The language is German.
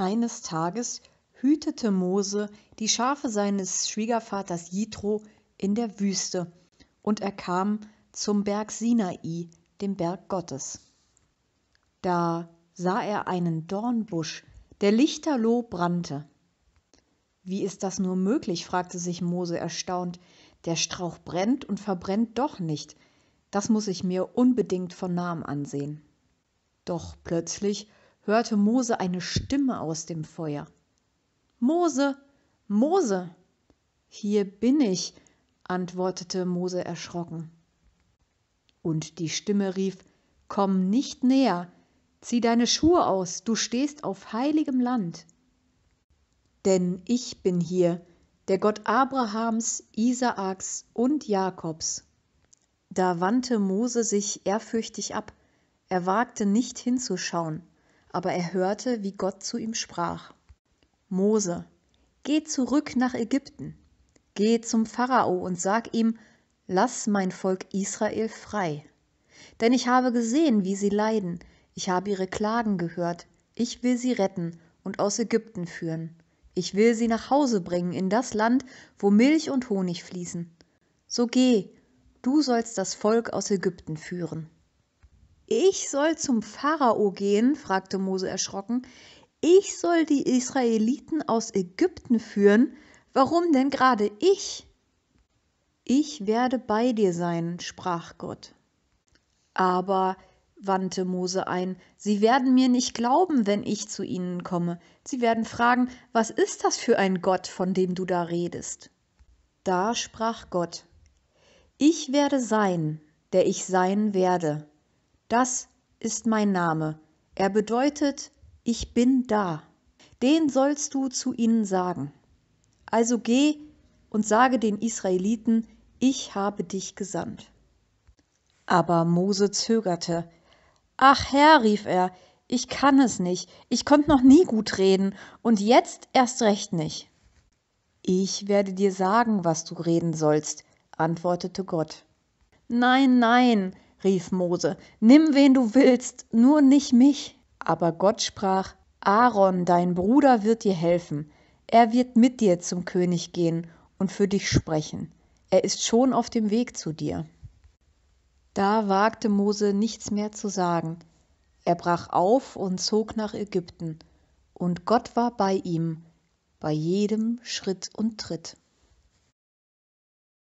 Eines Tages hütete Mose die Schafe seines Schwiegervaters Jitro in der Wüste und er kam zum Berg Sinai, dem Berg Gottes. Da sah er einen Dornbusch, der lichterloh brannte. Wie ist das nur möglich? fragte sich Mose erstaunt. Der Strauch brennt und verbrennt doch nicht. Das muss ich mir unbedingt von nahem ansehen. Doch plötzlich hörte Mose eine Stimme aus dem Feuer. Mose, Mose. Hier bin ich, antwortete Mose erschrocken. Und die Stimme rief Komm nicht näher, zieh deine Schuhe aus, du stehst auf heiligem Land. Denn ich bin hier, der Gott Abrahams, Isaaks und Jakobs. Da wandte Mose sich ehrfürchtig ab, er wagte nicht hinzuschauen aber er hörte, wie Gott zu ihm sprach. Mose, geh zurück nach Ägypten, geh zum Pharao und sag ihm, lass mein Volk Israel frei. Denn ich habe gesehen, wie sie leiden, ich habe ihre Klagen gehört, ich will sie retten und aus Ägypten führen. Ich will sie nach Hause bringen in das Land, wo Milch und Honig fließen. So geh, du sollst das Volk aus Ägypten führen. Ich soll zum Pharao gehen? fragte Mose erschrocken. Ich soll die Israeliten aus Ägypten führen? Warum denn gerade ich? Ich werde bei dir sein, sprach Gott. Aber, wandte Mose ein, sie werden mir nicht glauben, wenn ich zu ihnen komme. Sie werden fragen, was ist das für ein Gott, von dem du da redest? Da sprach Gott, ich werde sein, der ich sein werde das ist mein Name. Er bedeutet, ich bin da. Den sollst du zu ihnen sagen. Also geh und sage den Israeliten, ich habe dich gesandt. Aber Mose zögerte. Ach Herr, rief er, ich kann es nicht, ich konnte noch nie gut reden und jetzt erst recht nicht. Ich werde dir sagen, was du reden sollst, antwortete Gott. Nein, nein, rief Mose, nimm wen du willst, nur nicht mich. Aber Gott sprach, Aaron, dein Bruder, wird dir helfen. Er wird mit dir zum König gehen und für dich sprechen. Er ist schon auf dem Weg zu dir. Da wagte Mose nichts mehr zu sagen. Er brach auf und zog nach Ägypten, und Gott war bei ihm, bei jedem Schritt und Tritt.